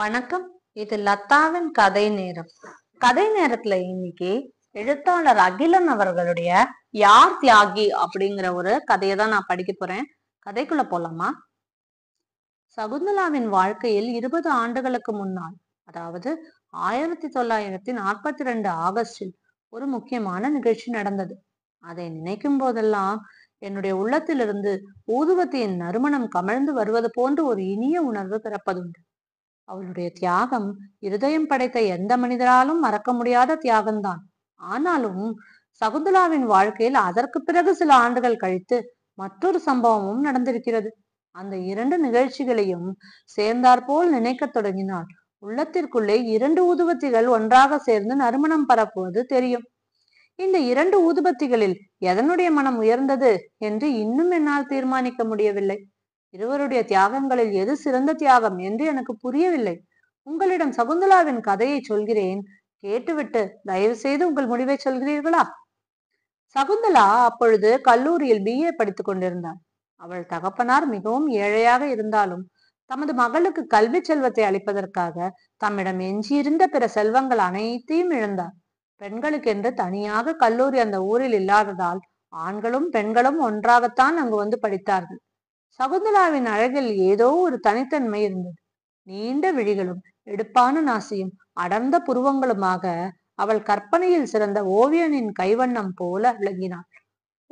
வணக்கம் இது லதாவின் கதை நேரம் கதை நேரத்துல இன்னைக்கு எழுத்தாளர் அகிலன் அவர்களுடைய யார் தியாகி அப்படிங்கிற ஒரு கதையை தான் நான் படிக்க போறேன் கதைக்குள்ள போலாமா சகுந்தலாவின் வாழ்க்கையில் இருபது ஆண்டுகளுக்கு முன்னால் அதாவது ஆயிரத்தி தொள்ளாயிரத்தி நாற்பத்தி ரெண்டு ஆகஸ்டில் ஒரு முக்கியமான நிகழ்ச்சி நடந்தது அதை நினைக்கும் போதெல்லாம் என்னுடைய உள்ளத்திலிருந்து ஊதுவத்தியின் நறுமணம் கமழ்ந்து வருவது போன்று ஒரு இனிய உணர்வு பிறப்பதுண்டு அவளுடைய தியாகம் இருதயம் படைத்த எந்த மனிதராலும் மறக்க முடியாத தியாகம்தான் ஆனாலும் சகுந்தலாவின் வாழ்க்கையில் அதற்கு பிறகு சில ஆண்டுகள் கழித்து மற்றொரு சம்பவமும் நடந்திருக்கிறது அந்த இரண்டு நிகழ்ச்சிகளையும் சேர்ந்தாற்போல் நினைக்க தொடங்கினாள் உள்ளத்திற்குள்ளே இரண்டு ஊதுபத்திகள் ஒன்றாக சேர்ந்து நறுமணம் பரப்புவது தெரியும் இந்த இரண்டு ஊதுபத்திகளில் எதனுடைய மனம் உயர்ந்தது என்று இன்னும் என்னால் தீர்மானிக்க முடியவில்லை இருவருடைய தியாகங்களில் எது சிறந்த தியாகம் என்று எனக்கு புரியவில்லை உங்களிடம் சகுந்தலாவின் கதையை சொல்கிறேன் கேட்டுவிட்டு தயவு செய்து உங்கள் முடிவை சொல்கிறீர்களா சகுந்தலா அப்பொழுது கல்லூரியில் பிஏ படித்துக் கொண்டிருந்தான் அவள் தகப்பனார் மிகவும் ஏழையாக இருந்தாலும் தமது மகளுக்கு கல்வி செல்வத்தை அளிப்பதற்காக தம்மிடம் எஞ்சியிருந்த பிற செல்வங்கள் அனைத்தையும் இழந்தார் பெண்களுக்கென்று தனியாக கல்லூரி அந்த ஊரில் இல்லாததால் ஆண்களும் பெண்களும் ஒன்றாகத்தான் அங்கு வந்து படித்தார்கள் சகுந்தலாவின் அழகில் ஏதோ ஒரு தனித்தன்மை இருந்தது நீண்ட விழிகளும் எடுப்பான நாசியும் அடர்ந்த புருவங்களுமாக அவள் கற்பனையில் சிறந்த ஓவியனின் கைவண்ணம் போல விளங்கினாள்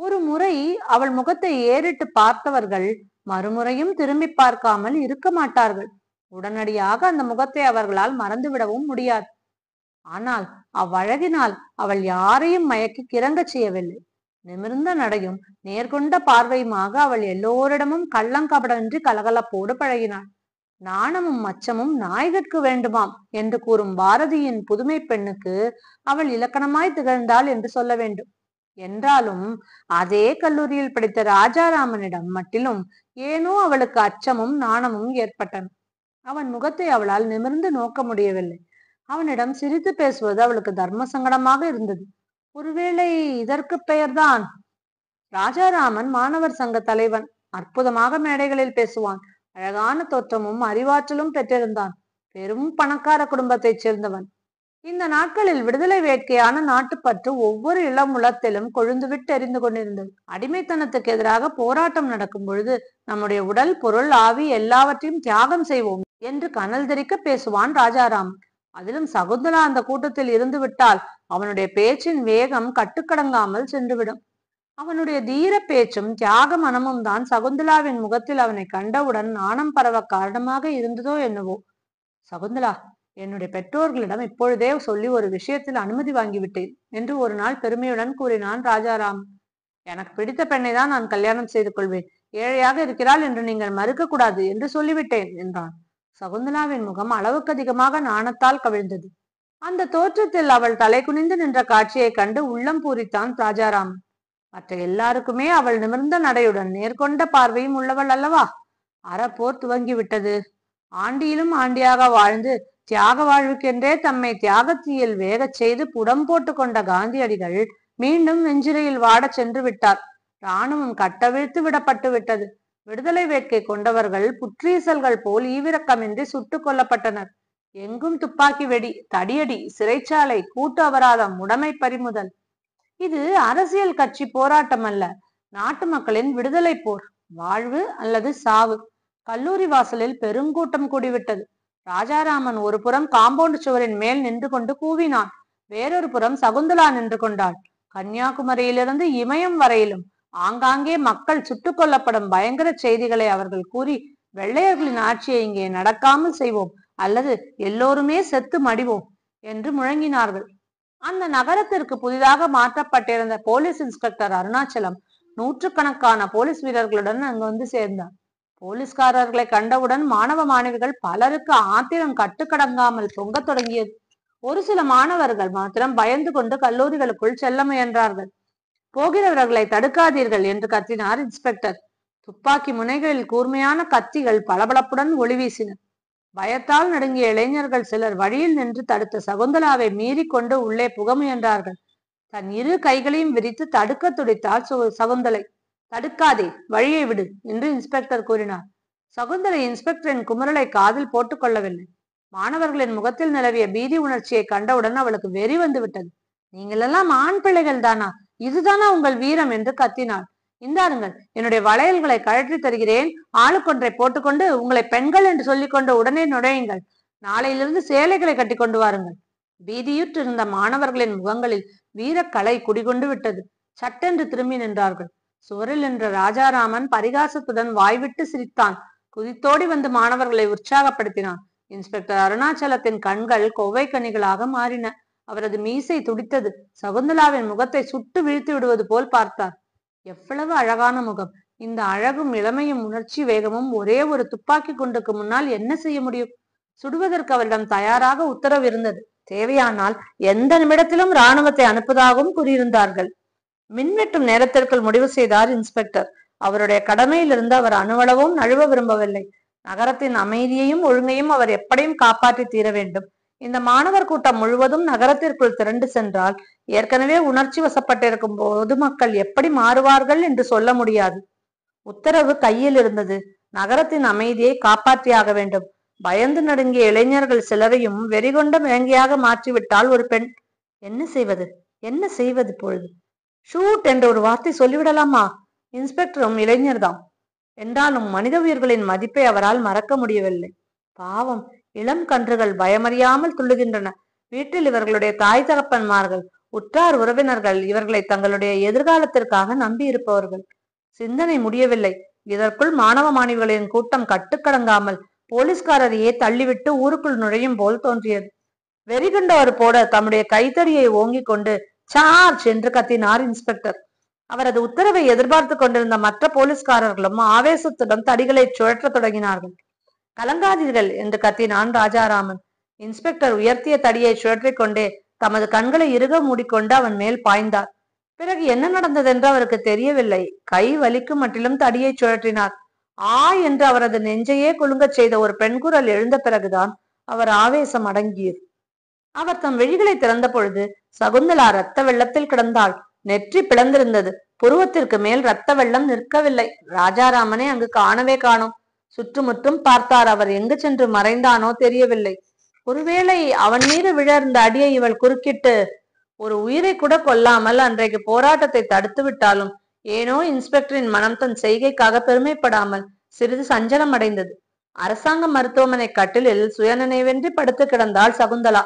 ஒரு முறை அவள் முகத்தை ஏறிட்டு பார்த்தவர்கள் மறுமுறையும் திரும்பி பார்க்காமல் இருக்க மாட்டார்கள் உடனடியாக அந்த முகத்தை அவர்களால் மறந்துவிடவும் முடியாது ஆனால் அவ்வழகினால் அவள் யாரையும் மயக்கி கிறங்கச் செய்யவில்லை நிமிர்ந்த நடையும் நேர்கொண்ட பார்வையுமாக அவள் எல்லோரிடமும் கள்ளங்கபடமின்றி கலகலப்போடு பழகினாள் நாணமும் அச்சமும் நாயகற்கு வேண்டுமாம் என்று கூறும் பாரதியின் புதுமை பெண்ணுக்கு அவள் இலக்கணமாய் திகழ்ந்தாள் என்று சொல்ல வேண்டும் என்றாலும் அதே கல்லூரியில் படித்த ராஜாராமனிடம் மட்டிலும் ஏனோ அவளுக்கு அச்சமும் நாணமும் ஏற்பட்டன அவன் முகத்தை அவளால் நிமிர்ந்து நோக்க முடியவில்லை அவனிடம் சிரித்து பேசுவது அவளுக்கு தர்ம சங்கடமாக இருந்தது ஒருவேளை இதற்கு பெயர்தான் ராஜாராமன் மாணவர் சங்க தலைவன் அற்புதமாக மேடைகளில் பேசுவான் அழகான தோற்றமும் அறிவாற்றலும் பெற்றிருந்தான் பெரும் பணக்கார குடும்பத்தைச் சேர்ந்தவன் இந்த நாட்களில் விடுதலை வேட்கையான நாட்டுப்பற்று ஒவ்வொரு இளம் உளத்திலும் கொழுந்துவிட்டு எரிந்து கொண்டிருந்தது அடிமைத்தனத்துக்கு எதிராக போராட்டம் நடக்கும் பொழுது நம்முடைய உடல் பொருள் ஆவி எல்லாவற்றையும் தியாகம் செய்வோம் என்று கனல் தெரிக்க பேசுவான் ராஜாராமன் அதிலும் சகுந்தலா அந்த கூட்டத்தில் இருந்து விட்டால் அவனுடைய பேச்சின் வேகம் கட்டுக்கடங்காமல் சென்றுவிடும் அவனுடைய தீர பேச்சும் தியாக மனமும் தான் சகுந்தலாவின் முகத்தில் அவனை கண்டவுடன் நாணம் பரவ காரணமாக இருந்ததோ என்னவோ சகுந்தலா என்னுடைய பெற்றோர்களிடம் இப்பொழுதே சொல்லி ஒரு விஷயத்தில் அனுமதி வாங்கிவிட்டேன் என்று ஒரு நாள் பெருமையுடன் கூறினான் ராஜாராம் எனக்கு பிடித்த பெண்ணை தான் நான் கல்யாணம் செய்து கொள்வேன் ஏழையாக இருக்கிறாள் என்று நீங்கள் மறுக்க கூடாது என்று சொல்லிவிட்டேன் என்றான் சகுந்தலாவின் முகம் அளவுக்கு அதிகமாக நாணத்தால் கவிழ்ந்தது அந்த தோற்றத்தில் அவள் தலை குனிந்து நின்ற காட்சியை கண்டு உள்ளம் பூரித்தான் ராஜாராம் மற்ற எல்லாருக்குமே அவள் நிமிர்ந்த நடையுடன் நேர்கொண்ட பார்வையும் உள்ளவள் அல்லவா அறப்போர் துவங்கிவிட்டது ஆண்டியிலும் ஆண்டியாக வாழ்ந்து தியாக வாழ்வுக்கென்றே தம்மை தியாகத்தியில் வேகச் செய்து புடம் போட்டு கொண்ட காந்தியடிகள் மீண்டும் வெஞ்சிரையில் வாடச் சென்று விட்டார் இராணுவம் கட்டவிழ்த்து விடப்பட்டு விட்டது விடுதலை வேட்கை கொண்டவர்கள் புற்றீசல்கள் போல் ஈவிரக்கமின்றி சுட்டுக் கொல்லப்பட்டனர் எங்கும் துப்பாக்கி வெடி தடியடி சிறைச்சாலை கூட்டு அபராதம் உடைமை பறிமுதல் இது அரசியல் கட்சி போராட்டம் அல்ல நாட்டு மக்களின் விடுதலை போர் வாழ்வு அல்லது சாவு கல்லூரி வாசலில் பெருங்கூட்டம் கூடிவிட்டது ராஜாராமன் ஒரு புறம் காம்பவுண்ட் சுவரின் மேல் நின்று கொண்டு கூவினான் வேறொரு புறம் சகுந்தலா நின்று கொண்டாள் கன்னியாகுமரியிலிருந்து இமயம் வரையிலும் ஆங்காங்கே மக்கள் சுட்டுக் கொல்லப்படும் பயங்கர செய்திகளை அவர்கள் கூறி வெள்ளையர்களின் ஆட்சியை இங்கே நடக்காமல் செய்வோம் அல்லது எல்லோருமே செத்து மடிவோம் என்று முழங்கினார்கள் அந்த நகரத்திற்கு புதிதாக மாற்றப்பட்டிருந்த போலீஸ் இன்ஸ்பெக்டர் அருணாச்சலம் நூற்றுக்கணக்கான போலீஸ் வீரர்களுடன் அங்கு வந்து சேர்ந்தார் போலீஸ்காரர்களை கண்டவுடன் மாணவ மாணவிகள் பலருக்கு ஆத்திரம் கட்டுக்கடங்காமல் பொங்க தொடங்கியது ஒரு சில மாணவர்கள் மாத்திரம் பயந்து கொண்டு கல்லூரிகளுக்குள் செல்ல முயன்றார்கள் போகிறவர்களை தடுக்காதீர்கள் என்று கத்தினார் இன்ஸ்பெக்டர் துப்பாக்கி முனைகளில் கூர்மையான கத்திகள் பளபளப்புடன் ஒளி வீசின பயத்தால் நடுங்கிய இளைஞர்கள் சிலர் வழியில் நின்று தடுத்த சகுந்தலாவை மீறி கொண்டு உள்ளே புக முயன்றார்கள் தன் இரு கைகளையும் விரித்து தடுக்க துடித்தாள் சகுந்தலை தடுக்காதே வழியை விடு என்று இன்ஸ்பெக்டர் கூறினார் சகுந்தலை இன்ஸ்பெக்டரின் குமரலை காதில் போட்டுக்கொள்ளவில்லை மாணவர்களின் முகத்தில் நிலவிய பீதி உணர்ச்சியை கண்டவுடன் அவளுக்கு வெறி வந்து விட்டது நீங்களெல்லாம் ஆண் பிள்ளைகள் தானா இதுதானா உங்கள் வீரம் என்று கத்தினாள் இந்தாருங்கள் என்னுடைய வளையல்களை கழற்றி தருகிறேன் ஆளுக்கொன்றை போட்டுக்கொண்டு உங்களை பெண்கள் என்று சொல்லிக் கொண்டு உடனே நுழையுங்கள் நாளையிலிருந்து சேலைகளை கட்டி கொண்டு வாருங்கள் பீதியுற்றிருந்த மாணவர்களின் முகங்களில் வீரக்கலை குடிகொண்டு விட்டது சட்டென்று திரும்பி நின்றார்கள் சுவரில் நின்ற ராஜாராமன் பரிகாசத்துடன் வாய்விட்டு சிரித்தான் குதித்தோடி வந்து மாணவர்களை உற்சாகப்படுத்தினான் இன்ஸ்பெக்டர் அருணாச்சலத்தின் கண்கள் கொவை கனிகளாக மாறின அவரது மீசை துடித்தது சகுந்தலாவின் முகத்தை சுட்டு வீழ்த்து விடுவது போல் பார்த்தார் எவ்வளவு அழகான முகம் இந்த அழகும் இளமையும் உணர்ச்சி வேகமும் ஒரே ஒரு துப்பாக்கி குண்டுக்கு முன்னால் என்ன செய்ய முடியும் சுடுவதற்கு அவரிடம் தயாராக உத்தரவு இருந்தது தேவையானால் எந்த நிமிடத்திலும் ராணுவத்தை அனுப்புவதாகவும் கூறியிருந்தார்கள் மின்வெட்டும் நேரத்திற்குள் முடிவு செய்தார் இன்ஸ்பெக்டர் அவருடைய கடமையிலிருந்து அவர் அணுவளவும் நழுவ விரும்பவில்லை நகரத்தின் அமைதியையும் ஒழுங்கையும் அவர் எப்படியும் காப்பாற்றி தீர வேண்டும் இந்த மாணவர் கூட்டம் முழுவதும் நகரத்திற்குள் திரண்டு சென்றால் ஏற்கனவே உணர்ச்சி வசப்பட்டிருக்கும் பொதுமக்கள் எப்படி மாறுவார்கள் என்று சொல்ல முடியாது உத்தரவு கையில் இருந்தது நகரத்தின் அமைதியை காப்பாற்றியாக வேண்டும் பயந்து நடுங்கிய இளைஞர்கள் சிலரையும் வெறிகொண்ட மேங்கியாக மாற்றிவிட்டால் ஒரு பெண் என்ன செய்வது என்ன செய்வது பொழுது ஷூட் என்ற ஒரு வார்த்தை சொல்லிவிடலாமா இன்ஸ்பெக்டரும் இளைஞர்தான் என்றாலும் மனித உயிர்களின் மதிப்பை அவரால் மறக்க முடியவில்லை பாவம் இளம் கன்றுகள் பயமறியாமல் துள்ளுகின்றன வீட்டில் இவர்களுடைய தாய் தகப்பன்மார்கள் உற்றார் உறவினர்கள் இவர்களை தங்களுடைய எதிர்காலத்திற்காக நம்பி இருப்பவர்கள் சிந்தனை முடியவில்லை இதற்குள் மாணவ மாணவிகளின் கூட்டம் கட்டுக்கடங்காமல் போலீஸ்காரரையே தள்ளிவிட்டு ஊருக்குள் நுழையும் போல் தோன்றியது வெறிகண்டவர் போட தம்முடைய கைத்தடியை ஓங்கிக் கொண்டு சார்ஜ் என்று கத்தினார் இன்ஸ்பெக்டர் அவரது உத்தரவை எதிர்பார்த்து கொண்டிருந்த மற்ற போலீஸ்காரர்களும் ஆவேசத்துடன் தடிகளை சுழற்ற தொடங்கினார்கள் கலங்காதீர்கள் என்று கத்தினான் ராஜாராமன் இன்ஸ்பெக்டர் உயர்த்திய தடியை சுழற்றிக்கொண்டே தமது கண்களை இறுக மூடிக்கொண்டு அவன் மேல் பாய்ந்தார் பிறகு என்ன நடந்ததென்று அவருக்கு தெரியவில்லை கை வலிக்கும் மட்டிலும் தடியை சுழற்றினார் ஆ என்று அவரது நெஞ்சையே குலுங்கச் செய்த ஒரு பெண்குரல் எழுந்த பிறகுதான் அவர் ஆவேசம் அடங்கியது அவர் தம் விழிகளை திறந்த பொழுது சகுந்தலா ரத்த வெள்ளத்தில் கிடந்தாள் நெற்றி பிளந்திருந்தது புருவத்திற்கு மேல் ரத்த வெள்ளம் நிற்கவில்லை ராஜாராமனை அங்கு காணவே காணும் சுற்றுமுற்றும் பார்த்தார் அவர் எங்கு சென்று மறைந்தானோ தெரியவில்லை ஒருவேளை அவன் மீது விழர்ந்த அடியை இவள் குறுக்கிட்டு ஒரு உயிரை கூட கொல்லாமல் அன்றைக்கு போராட்டத்தை தடுத்து விட்டாலும் ஏனோ இன்ஸ்பெக்டரின் மனம் தன் செய்கைக்காக பெருமைப்படாமல் சிறிது சஞ்சலம் அடைந்தது அரசாங்க மருத்துவமனை கட்டிலில் சுயநினைவின்றி படுத்து கிடந்தாள் சகுந்தலா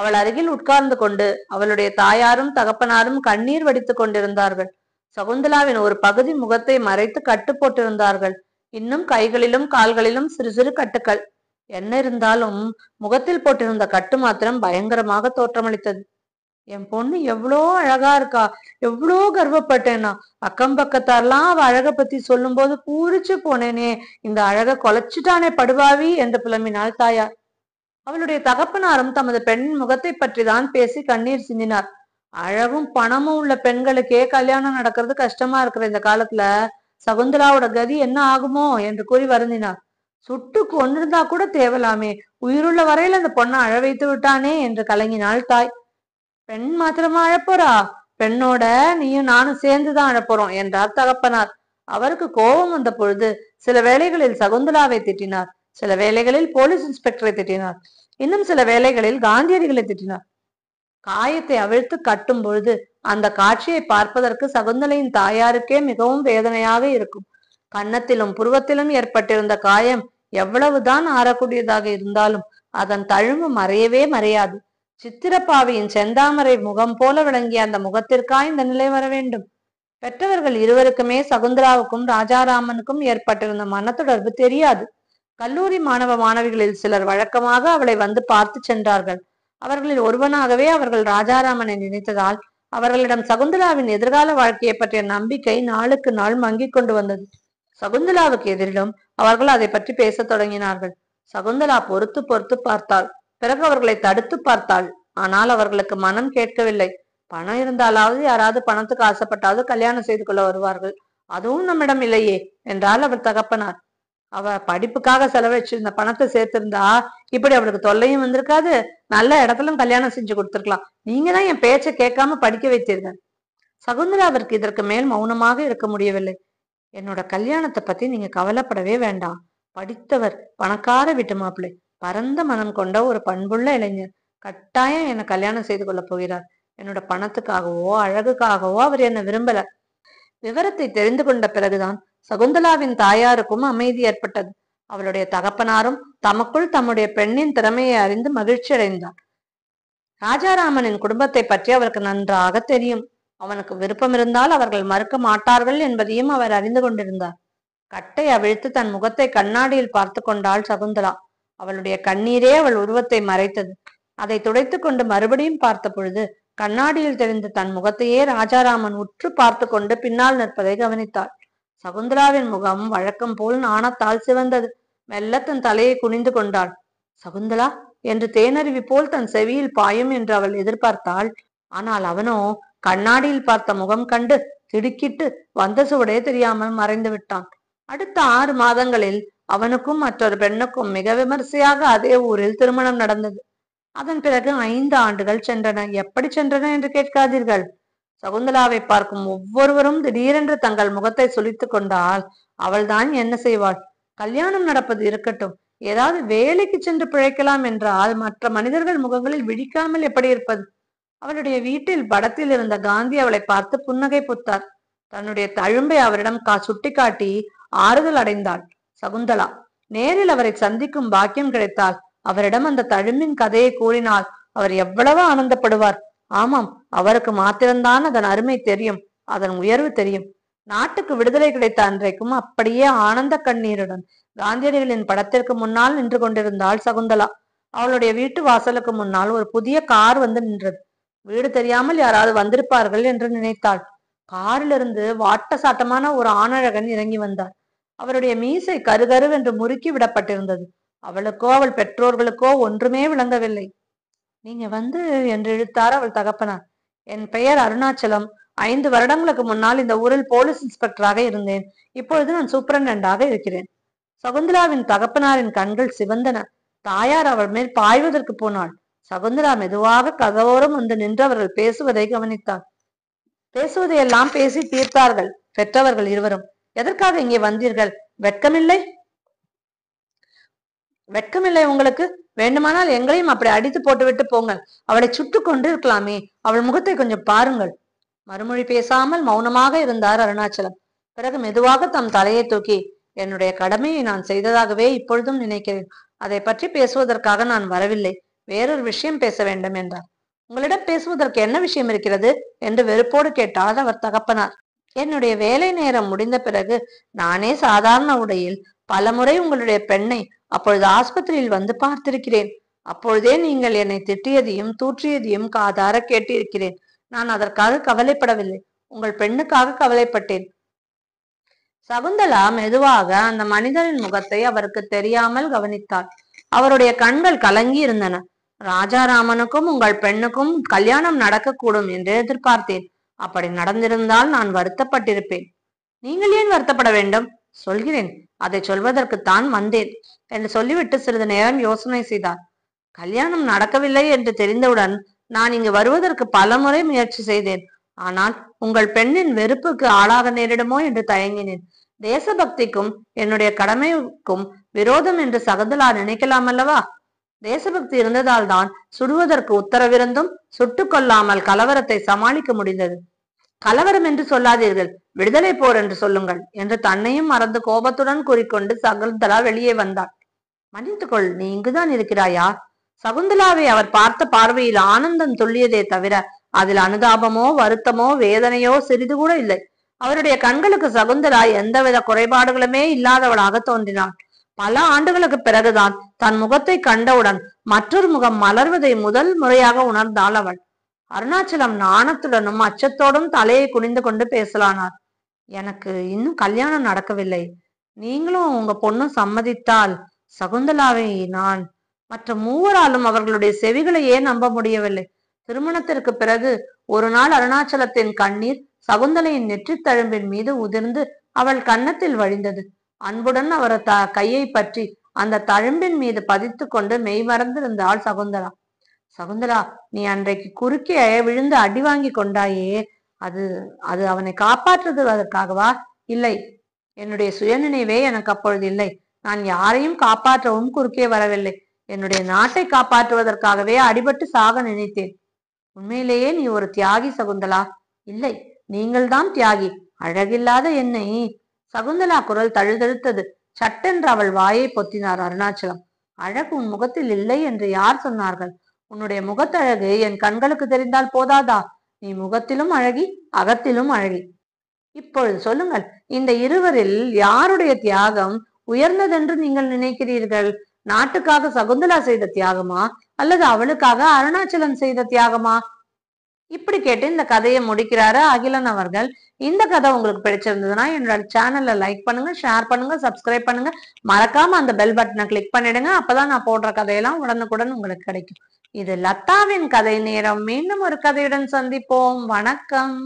அவள் அருகில் உட்கார்ந்து கொண்டு அவளுடைய தாயாரும் தகப்பனாரும் கண்ணீர் வடித்துக் கொண்டிருந்தார்கள் சகுந்தலாவின் ஒரு பகுதி முகத்தை மறைத்து கட்டு போட்டிருந்தார்கள் இன்னும் கைகளிலும் கால்களிலும் சிறு சிறு கட்டுக்கள் என்ன இருந்தாலும் முகத்தில் போட்டிருந்த கட்டு மாத்திரம் பயங்கரமாக தோற்றமளித்தது என் பொண்ணு எவ்வளோ அழகா இருக்கா எவ்வளோ கர்வப்பட்டேனா அக்கம் பக்கத்தாரெல்லாம் அவ அழகை பத்தி சொல்லும் போது பூரிச்சு போனேனே இந்த அழகை கொலைச்சிட்டானே படுவாவி என்று புலம்பினாள் தாயார் அவளுடைய தகப்பனாரும் தமது பெண் முகத்தை பற்றி தான் பேசி கண்ணீர் சிந்தினார் அழகும் பணமும் உள்ள பெண்களுக்கே கல்யாணம் நடக்கிறது கஷ்டமா இருக்கிற இந்த காலத்துல சகுந்தலாவோட கதி என்ன ஆகுமோ என்று கூறி வருந்தினார் சுட்டு கொண்டிருந்தா கூட தேவலாமே உயிருள்ள வரையில அந்த பொண்ணை அழ வைத்து விட்டானே என்று கலங்கினாள் தாய் பெண் மாத்திரமா அழப்போறா பெண்ணோட நீயும் நானும் சேர்ந்துதான் அழப்போறோம் என்றார் தகப்பனார் அவருக்கு கோபம் வந்த பொழுது சில வேளைகளில் சகுந்தலாவை திட்டினார் சில வேளைகளில் போலீஸ் இன்ஸ்பெக்டரை திட்டினார் இன்னும் சில வேளைகளில் காந்தியடிகளை திட்டினார் காயத்தை அவிழ்த்து கட்டும் பொழுது அந்த காட்சியை பார்ப்பதற்கு சகுந்தலையின் தாயாருக்கே மிகவும் வேதனையாக இருக்கும் கன்னத்திலும் புருவத்திலும் ஏற்பட்டிருந்த காயம் எவ்வளவுதான் ஆறக்கூடியதாக இருந்தாலும் அதன் தழும்பு மறையவே மறையாது சித்திரப்பாவியின் செந்தாமரை முகம் போல விளங்கிய அந்த முகத்திற்காய் இந்த நிலை வர வேண்டும் பெற்றவர்கள் இருவருக்குமே சகுந்தராவுக்கும் ராஜாராமனுக்கும் ஏற்பட்டிருந்த மனத்தொடர்பு தெரியாது கல்லூரி மாணவ மாணவிகளில் சிலர் வழக்கமாக அவளை வந்து பார்த்து சென்றார்கள் அவர்களில் ஒருவனாகவே அவர்கள் ராஜாராமனை நினைத்ததால் அவர்களிடம் சகுந்தலாவின் எதிர்கால வாழ்க்கையை பற்றிய நம்பிக்கை நாளுக்கு நாள் மங்கிக் கொண்டு வந்தது சகுந்தலாவுக்கு எதிரிலும் அவர்கள் அதை பற்றி பேசத் தொடங்கினார்கள் சகுந்தலா பொறுத்து பொறுத்து பார்த்தாள் பிறகு அவர்களை தடுத்து பார்த்தாள் ஆனால் அவர்களுக்கு மனம் கேட்கவில்லை பணம் இருந்தாலாவது யாராவது பணத்துக்கு ஆசைப்பட்டாவது கல்யாணம் செய்து கொள்ள வருவார்கள் அதுவும் நம்மிடம் இல்லையே என்றால் அவர் தகப்பனார் அவ படிப்புக்காக செலவழிச்சிருந்த பணத்தை சேர்த்திருந்தா இப்படி அவளுக்கு தொல்லையும் வந்திருக்காது நல்ல இடத்துல கல்யாணம் செஞ்சு கொடுத்துருக்கலாம் நீங்க தான் என் பேச்சை கேட்காம படிக்க வைத்தீர்கள் அவருக்கு இதற்கு மேல் மௌனமாக இருக்க முடியவில்லை என்னோட கல்யாணத்தை பத்தி நீங்க கவலைப்படவே வேண்டாம் படித்தவர் பணக்கார வீட்டு மாப்பிள்ளை பரந்த மனம் கொண்ட ஒரு பண்புள்ள இளைஞர் கட்டாயம் என்னை கல்யாணம் செய்து கொள்ள போகிறார் என்னோட பணத்துக்காகவோ அழகுக்காகவோ அவர் என்னை விரும்பல விவரத்தை தெரிந்து கொண்ட பிறகுதான் சகுந்தலாவின் தாயாருக்கும் அமைதி ஏற்பட்டது அவளுடைய தகப்பனாரும் தமக்குள் தம்முடைய பெண்ணின் திறமையை அறிந்து மகிழ்ச்சி அடைந்தார் ராஜாராமனின் குடும்பத்தை பற்றி அவருக்கு நன்றாக தெரியும் அவனுக்கு விருப்பம் இருந்தால் அவர்கள் மறுக்க மாட்டார்கள் என்பதையும் அவர் அறிந்து கொண்டிருந்தார் கட்டை அவிழ்த்து தன் முகத்தை கண்ணாடியில் பார்த்து கொண்டாள் சகுந்தலா அவளுடைய கண்ணீரே அவள் உருவத்தை மறைத்தது அதை துடைத்து கொண்டு மறுபடியும் பார்த்த பொழுது கண்ணாடியில் தெரிந்த தன் முகத்தையே ராஜாராமன் உற்று பார்த்து கொண்டு பின்னால் நிற்பதை கவனித்தாள் சகுந்தலாவின் முகம் வழக்கம் போல் நாணத்தால் சிவந்தது மெல்ல தன் தலையை குனிந்து கொண்டாள் சகுந்தலா என்று தேனருவி போல் தன் செவியில் பாயும் என்று அவள் எதிர்பார்த்தாள் ஆனால் அவனோ கண்ணாடியில் பார்த்த முகம் கண்டு திடுக்கிட்டு வந்த சுவடே தெரியாமல் மறைந்து விட்டான் அடுத்த ஆறு மாதங்களில் அவனுக்கும் மற்றொரு பெண்ணுக்கும் மிக விமர்சையாக அதே ஊரில் திருமணம் நடந்தது அதன் பிறகு ஐந்து ஆண்டுகள் சென்றன எப்படி சென்றன என்று கேட்காதீர்கள் சகுந்தலாவை பார்க்கும் ஒவ்வொருவரும் திடீரென்று தங்கள் முகத்தை சுழித்து கொண்டால் அவள்தான் என்ன செய்வாள் கல்யாணம் நடப்பது இருக்கட்டும் ஏதாவது வேலைக்கு சென்று பிழைக்கலாம் என்றால் மற்ற மனிதர்கள் முகங்களில் விழிக்காமல் எப்படி இருப்பது அவளுடைய வீட்டில் படத்தில் இருந்த காந்தி அவளை பார்த்து புன்னகை புத்தார் தன்னுடைய தழும்பை அவரிடம் கா சுட்டிக்காட்டி ஆறுதல் அடைந்தாள் சகுந்தலா நேரில் அவரை சந்திக்கும் பாக்கியம் கிடைத்தால் அவரிடம் அந்த தழும்பின் கதையை கூறினால் அவர் எவ்வளவு ஆனந்தப்படுவார் ஆமாம் அவருக்கு மாத்திரம்தான் அதன் அருமை தெரியும் அதன் உயர்வு தெரியும் நாட்டுக்கு விடுதலை கிடைத்த அன்றைக்கும் அப்படியே ஆனந்த கண்ணீருடன் காந்தியடிகளின் படத்திற்கு முன்னால் நின்று கொண்டிருந்தாள் சகுந்தலா அவளுடைய வீட்டு வாசலுக்கு முன்னால் ஒரு புதிய கார் வந்து நின்றது வீடு தெரியாமல் யாராவது வந்திருப்பார்கள் என்று நினைத்தாள் காரிலிருந்து வாட்ட சாட்டமான ஒரு ஆணழகன் இறங்கி வந்தார் அவருடைய மீசை கருகருவென்று முறுக்கி விடப்பட்டிருந்தது அவளுக்கோ அவள் பெற்றோர்களுக்கோ ஒன்றுமே விளங்கவில்லை நீங்க வந்து என்று இழுத்தார் அவள் தகப்பனார் என் பெயர் அருணாச்சலம் ஐந்து வருடங்களுக்கு முன்னால் இந்த ஊரில் போலீஸ் இன்ஸ்பெக்டராக இருந்தேன் இப்பொழுது நான் சூப்பரண்டாக இருக்கிறேன் சகுந்தலாவின் தகப்பனாரின் கண்கள் சிவந்தன தாயார் அவள் மேல் பாய்வதற்கு போனாள் சகுந்தலா மெதுவாக கதவோரம் வந்து நின்று அவர்கள் பேசுவதை கவனித்தாள் பேசுவதையெல்லாம் பேசி தீர்த்தார்கள் பெற்றவர்கள் இருவரும் எதற்காக இங்கே வந்தீர்கள் வெட்கமில்லை வெட்கமில்லை உங்களுக்கு வேண்டுமானால் எங்களையும் அப்படி அடித்து போட்டுவிட்டு போங்கள் அவளை சுட்டு கொண்டு இருக்கலாமே அவள் முகத்தை கொஞ்சம் பாருங்கள் மறுமொழி பேசாமல் மௌனமாக இருந்தார் அருணாச்சலம் பிறகு மெதுவாக தம் தலையை தூக்கி என்னுடைய கடமையை நான் செய்ததாகவே இப்பொழுதும் நினைக்கிறேன் அதை பற்றி பேசுவதற்காக நான் வரவில்லை வேறொரு விஷயம் பேச வேண்டும் என்றார் உங்களிடம் பேசுவதற்கு என்ன விஷயம் இருக்கிறது என்று வெறுப்போடு கேட்டால் அவர் தகப்பனார் என்னுடைய வேலை நேரம் முடிந்த பிறகு நானே சாதாரண உடையில் பலமுறை உங்களுடைய பெண்ணை அப்பொழுது ஆஸ்பத்திரியில் வந்து பார்த்திருக்கிறேன் அப்பொழுதே நீங்கள் என்னை திட்டியதையும் தூற்றியதையும் காதார கேட்டிருக்கிறேன் நான் அதற்காக கவலைப்படவில்லை உங்கள் பெண்ணுக்காக கவலைப்பட்டேன் சகுந்தலா மெதுவாக அந்த மனிதனின் முகத்தை அவருக்கு தெரியாமல் கவனித்தாள் அவருடைய கண்கள் கலங்கி இருந்தன ராஜாராமனுக்கும் உங்கள் பெண்ணுக்கும் கல்யாணம் நடக்கக்கூடும் என்று எதிர்பார்த்தேன் அப்படி நடந்திருந்தால் நான் வருத்தப்பட்டிருப்பேன் நீங்கள் ஏன் வருத்தப்பட வேண்டும் சொல்கிறேன் அதை சொல்வதற்குத்தான் வந்தேன் என்று சொல்லிவிட்டு சிறிது நேரம் யோசனை செய்தார் கல்யாணம் நடக்கவில்லை என்று தெரிந்தவுடன் நான் இங்கு வருவதற்கு பலமுறை முயற்சி செய்தேன் ஆனால் உங்கள் பெண்ணின் வெறுப்புக்கு ஆளாக நேரிடுமோ என்று தயங்கினேன் தேசபக்திக்கும் என்னுடைய கடமைக்கும் விரோதம் என்று சகதலா நினைக்கலாம் அல்லவா தேசபக்தி இருந்ததால் தான் சுடுவதற்கு உத்தரவிருந்தும் சுட்டுக் கொள்ளாமல் கலவரத்தை சமாளிக்க முடிந்தது கலவரம் என்று சொல்லாதீர்கள் விடுதலை போர் என்று சொல்லுங்கள் என்று தன்னையும் மறந்து கோபத்துடன் கூறிக்கொண்டு சகுந்தலா வெளியே வந்தாள் மன்னித்து கொள் நீ இங்குதான் இருக்கிறாயா சகுந்தலாவை அவர் பார்த்த பார்வையில் ஆனந்தம் துள்ளியதே தவிர அதில் அனுதாபமோ வருத்தமோ வேதனையோ சிறிது கூட இல்லை அவருடைய கண்களுக்கு சகுந்தலா எந்தவித குறைபாடுகளுமே இல்லாதவளாக தோன்றினாள் பல ஆண்டுகளுக்கு பிறகுதான் தன் முகத்தை கண்டவுடன் மற்றொரு முகம் மலர்வதை முதல் முறையாக உணர்ந்தாள் அவள் அருணாச்சலம் நாணத்துடனும் அச்சத்தோடும் தலையை குனிந்து கொண்டு பேசலானார் எனக்கு இன்னும் கல்யாணம் நடக்கவில்லை நீங்களும் உங்க பொண்ணும் சம்மதித்தால் சகுந்தலாவை நான் மற்ற மூவராலும் அவர்களுடைய செவிகளையே நம்ப முடியவில்லை திருமணத்திற்கு பிறகு ஒரு நாள் அருணாச்சலத்தின் கண்ணீர் சகுந்தலையின் நெற்றித் தழும்பின் மீது உதிர்ந்து அவள் கன்னத்தில் வழிந்தது அன்புடன் அவர் த கையை பற்றி அந்த தழும்பின் மீது பதித்து கொண்டு மெய்மறந்திருந்தாள் சகுந்தலா சகுந்தலா நீ அன்றைக்கு குறுக்கே விழுந்து அடி வாங்கி கொண்டாயே அது அது அவனை காப்பாற்றுவதற்காகவா இல்லை என்னுடைய சுயநினைவே எனக்கு அப்பொழுது இல்லை நான் யாரையும் காப்பாற்றவும் குறுக்கே வரவில்லை என்னுடைய நாட்டை காப்பாற்றுவதற்காகவே அடிபட்டு சாக நினைத்தேன் உண்மையிலேயே நீ ஒரு தியாகி சகுந்தலா இல்லை நீங்கள்தான் தியாகி அழகில்லாத என்னை சகுந்தலா குரல் தழுதழுத்தது சட்டென்று அவள் வாயை பொத்தினார் அருணாச்சலம் அழகு உன் முகத்தில் இல்லை என்று யார் சொன்னார்கள் உன்னுடைய முகத்தழகு என் கண்களுக்கு தெரிந்தால் போதாதா நீ முகத்திலும் அழகி அகத்திலும் அழகி இப்பொழுது சொல்லுங்கள் இந்த இருவரில் யாருடைய தியாகம் உயர்ந்ததென்று நீங்கள் நினைக்கிறீர்கள் நாட்டுக்காக சகுந்தலா செய்த தியாகமா அல்லது அவளுக்காக அருணாச்சலம் செய்த தியாகமா இப்படி கேட்டு இந்த கதையை முடிக்கிறாரு அகிலன் அவர்கள் இந்த கதை உங்களுக்கு பிடிச்சிருந்ததுன்னா என்னோட சேனல்ல லைக் பண்ணுங்க ஷேர் பண்ணுங்க சப்ஸ்கிரைப் பண்ணுங்க மறக்காம அந்த பெல் பட்டனை கிளிக் பண்ணிடுங்க அப்பதான் நான் போடுற கதையெல்லாம் உடனுக்குடன் உங்களுக்கு கிடைக்கும் இது லதாவின் கதை நேரம் மீண்டும் ஒரு கதையுடன் சந்திப்போம் வணக்கம்